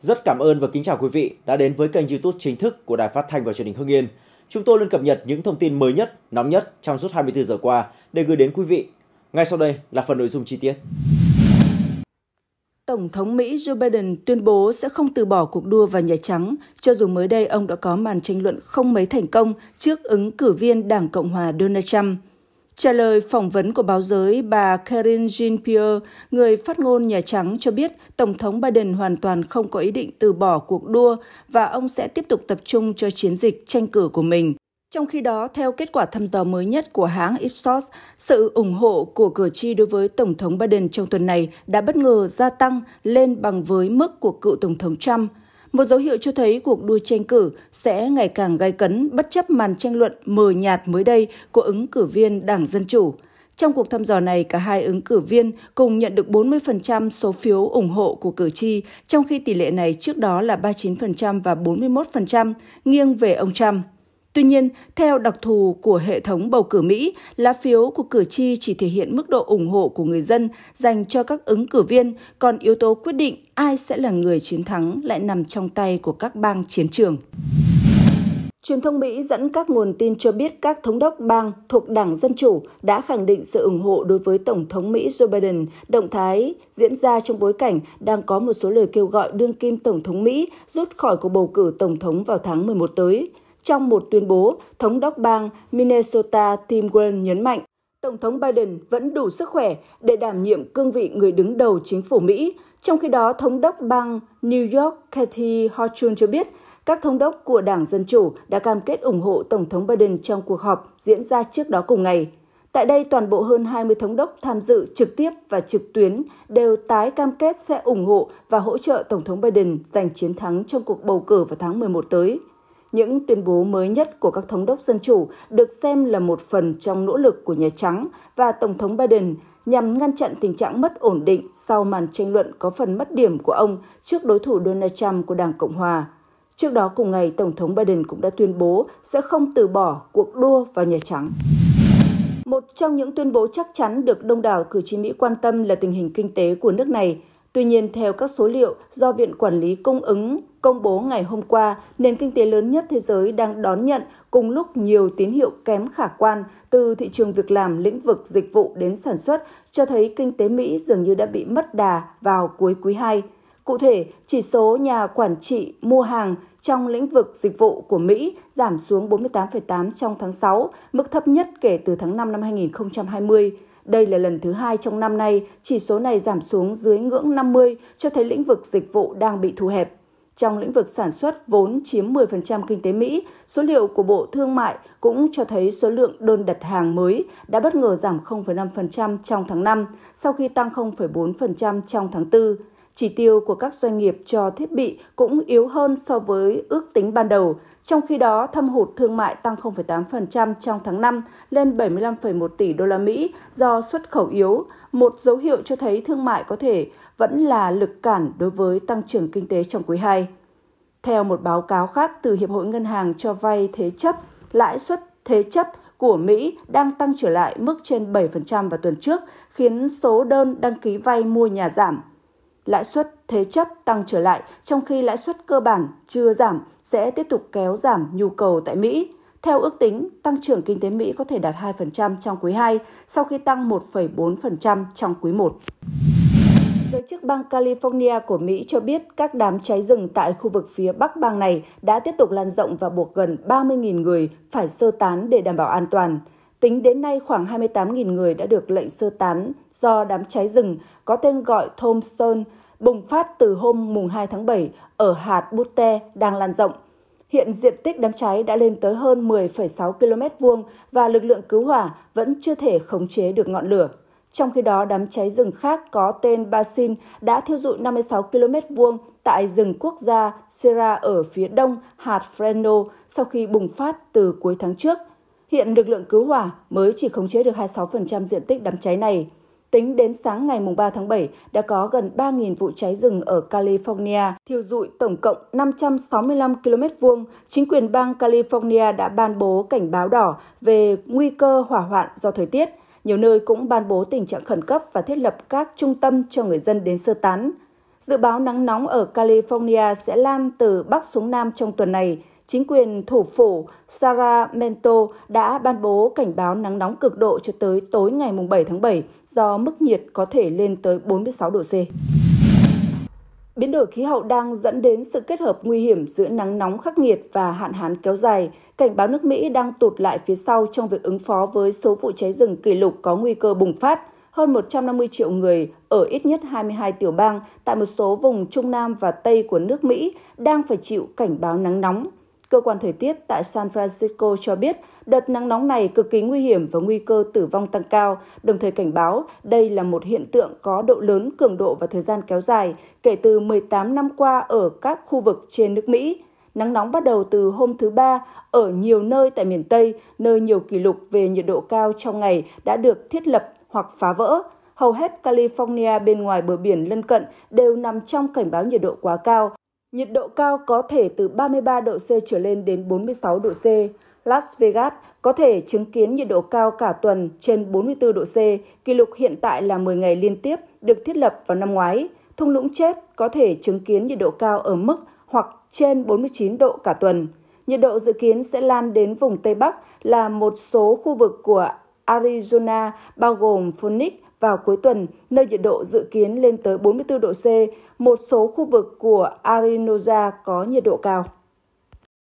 Rất cảm ơn và kính chào quý vị đã đến với kênh YouTube chính thức của Đài Phát thanh và Truyền hình Hưng Yên. Chúng tôi luôn cập nhật những thông tin mới nhất, nóng nhất trong suốt 24 giờ qua để gửi đến quý vị. Ngay sau đây là phần nội dung chi tiết. Tổng thống Mỹ Joe Biden tuyên bố sẽ không từ bỏ cuộc đua vào Nhà Trắng, cho dù mới đây ông đã có màn tranh luận không mấy thành công trước ứng cử viên Đảng Cộng hòa Donald Trump. Trả lời phỏng vấn của báo giới, bà Karen Jean-Pierre, người phát ngôn Nhà Trắng cho biết Tổng thống Biden hoàn toàn không có ý định từ bỏ cuộc đua và ông sẽ tiếp tục tập trung cho chiến dịch tranh cử của mình. Trong khi đó, theo kết quả thăm dò mới nhất của hãng Ipsos, sự ủng hộ của cử tri đối với Tổng thống Biden trong tuần này đã bất ngờ gia tăng lên bằng với mức của cựu Tổng thống Trump – một dấu hiệu cho thấy cuộc đua tranh cử sẽ ngày càng gai cấn bất chấp màn tranh luận mờ nhạt mới đây của ứng cử viên Đảng Dân Chủ. Trong cuộc thăm dò này, cả hai ứng cử viên cùng nhận được 40% số phiếu ủng hộ của cử tri, trong khi tỷ lệ này trước đó là 39% và 41%, nghiêng về ông Trump. Tuy nhiên, theo đặc thù của hệ thống bầu cử Mỹ, lá phiếu của cử tri chỉ thể hiện mức độ ủng hộ của người dân dành cho các ứng cử viên, còn yếu tố quyết định ai sẽ là người chiến thắng lại nằm trong tay của các bang chiến trường. Truyền thông Mỹ dẫn các nguồn tin cho biết các thống đốc bang thuộc Đảng Dân Chủ đã khẳng định sự ủng hộ đối với Tổng thống Mỹ Joe Biden. Động thái diễn ra trong bối cảnh đang có một số lời kêu gọi đương kim Tổng thống Mỹ rút khỏi cuộc bầu cử Tổng thống vào tháng 11 tới. Trong một tuyên bố, thống đốc bang Minnesota Tim Walz nhấn mạnh Tổng thống Biden vẫn đủ sức khỏe để đảm nhiệm cương vị người đứng đầu chính phủ Mỹ. Trong khi đó, thống đốc bang New York Kathy Hochul cho biết các thống đốc của Đảng Dân Chủ đã cam kết ủng hộ Tổng thống Biden trong cuộc họp diễn ra trước đó cùng ngày. Tại đây, toàn bộ hơn 20 thống đốc tham dự trực tiếp và trực tuyến đều tái cam kết sẽ ủng hộ và hỗ trợ Tổng thống Biden giành chiến thắng trong cuộc bầu cử vào tháng 11 tới. Những tuyên bố mới nhất của các thống đốc dân chủ được xem là một phần trong nỗ lực của Nhà Trắng và Tổng thống Biden nhằm ngăn chặn tình trạng mất ổn định sau màn tranh luận có phần mất điểm của ông trước đối thủ Donald Trump của Đảng Cộng hòa. Trước đó cùng ngày, Tổng thống Biden cũng đã tuyên bố sẽ không từ bỏ cuộc đua vào Nhà Trắng. Một trong những tuyên bố chắc chắn được đông đảo cử tri Mỹ quan tâm là tình hình kinh tế của nước này – Tuy nhiên, theo các số liệu do Viện Quản lý Cung ứng công bố ngày hôm qua, nền kinh tế lớn nhất thế giới đang đón nhận cùng lúc nhiều tín hiệu kém khả quan từ thị trường việc làm, lĩnh vực dịch vụ đến sản xuất, cho thấy kinh tế Mỹ dường như đã bị mất đà vào cuối quý 2. Cụ thể, chỉ số nhà quản trị mua hàng trong lĩnh vực dịch vụ của Mỹ giảm xuống 48,8 trong tháng 6, mức thấp nhất kể từ tháng 5 năm 2020. Đây là lần thứ hai trong năm nay, chỉ số này giảm xuống dưới ngưỡng 50, cho thấy lĩnh vực dịch vụ đang bị thu hẹp. Trong lĩnh vực sản xuất vốn chiếm 10% kinh tế Mỹ, số liệu của Bộ Thương mại cũng cho thấy số lượng đơn đặt hàng mới đã bất ngờ giảm 0,5% trong tháng 5, sau khi tăng 0,4% trong tháng 4. Chỉ tiêu của các doanh nghiệp cho thiết bị cũng yếu hơn so với ước tính ban đầu. Trong khi đó, thâm hụt thương mại tăng 0,8% trong tháng 5 lên 75,1 tỷ đô la Mỹ do xuất khẩu yếu, một dấu hiệu cho thấy thương mại có thể vẫn là lực cản đối với tăng trưởng kinh tế trong quý 2. Theo một báo cáo khác từ Hiệp hội Ngân hàng cho vay thế chấp, lãi suất thế chấp của Mỹ đang tăng trở lại mức trên 7% vào tuần trước, khiến số đơn đăng ký vay mua nhà giảm lãi suất thế chấp tăng trở lại trong khi lãi suất cơ bản chưa giảm sẽ tiếp tục kéo giảm nhu cầu tại Mỹ. Theo ước tính, tăng trưởng kinh tế Mỹ có thể đạt 2% trong quý 2 sau khi tăng 1,4% trong quý 1. Giới chức bang California của Mỹ cho biết các đám cháy rừng tại khu vực phía bắc bang này đã tiếp tục lan rộng và buộc gần 30.000 người phải sơ tán để đảm bảo an toàn. Tính đến nay, khoảng 28.000 người đã được lệnh sơ tán do đám cháy rừng có tên gọi Thomson bùng phát từ hôm mùng 2 tháng 7 ở hạt Butte đang lan rộng. Hiện diện tích đám cháy đã lên tới hơn 10,6 km vuông và lực lượng cứu hỏa vẫn chưa thể khống chế được ngọn lửa. Trong khi đó, đám cháy rừng khác có tên Basin đã thiêu dụi 56 km vuông tại rừng quốc gia Sierra ở phía đông hạt Fresno sau khi bùng phát từ cuối tháng trước Hiện lực lượng cứu hỏa mới chỉ khống chế được 26% diện tích đám cháy này. Tính đến sáng ngày 3 tháng 7, đã có gần 3.000 vụ cháy rừng ở California, thiêu dụi tổng cộng 565 km vuông. Chính quyền bang California đã ban bố cảnh báo đỏ về nguy cơ hỏa hoạn do thời tiết. Nhiều nơi cũng ban bố tình trạng khẩn cấp và thiết lập các trung tâm cho người dân đến sơ tán. Dự báo nắng nóng ở California sẽ lan từ Bắc xuống Nam trong tuần này – chính quyền thủ phủ Sacramento đã ban bố cảnh báo nắng nóng cực độ cho tới tối ngày 7 tháng 7 do mức nhiệt có thể lên tới 46 độ C. Biến đổi khí hậu đang dẫn đến sự kết hợp nguy hiểm giữa nắng nóng khắc nghiệt và hạn hán kéo dài. Cảnh báo nước Mỹ đang tụt lại phía sau trong việc ứng phó với số vụ cháy rừng kỷ lục có nguy cơ bùng phát. Hơn 150 triệu người ở ít nhất 22 tiểu bang tại một số vùng Trung Nam và Tây của nước Mỹ đang phải chịu cảnh báo nắng nóng. Cơ quan thời tiết tại San Francisco cho biết đợt nắng nóng này cực kỳ nguy hiểm và nguy cơ tử vong tăng cao, đồng thời cảnh báo đây là một hiện tượng có độ lớn, cường độ và thời gian kéo dài kể từ 18 năm qua ở các khu vực trên nước Mỹ. Nắng nóng bắt đầu từ hôm thứ Ba ở nhiều nơi tại miền Tây, nơi nhiều kỷ lục về nhiệt độ cao trong ngày đã được thiết lập hoặc phá vỡ hầu hết California bên ngoài bờ biển lân cận đều nằm trong cảnh báo nhiệt độ quá cao Nhiệt độ cao có thể từ 33 độ C trở lên đến 46 độ C. Las Vegas có thể chứng kiến nhiệt độ cao cả tuần trên 44 độ C, kỷ lục hiện tại là 10 ngày liên tiếp được thiết lập vào năm ngoái. Thung lũng chết có thể chứng kiến nhiệt độ cao ở mức hoặc trên 49 độ cả tuần. Nhiệt độ dự kiến sẽ lan đến vùng Tây Bắc là một số khu vực của Arizona bao gồm Phoenix, vào cuối tuần, nơi nhiệt độ dự kiến lên tới 44 độ C, một số khu vực của Arinoja có nhiệt độ cao.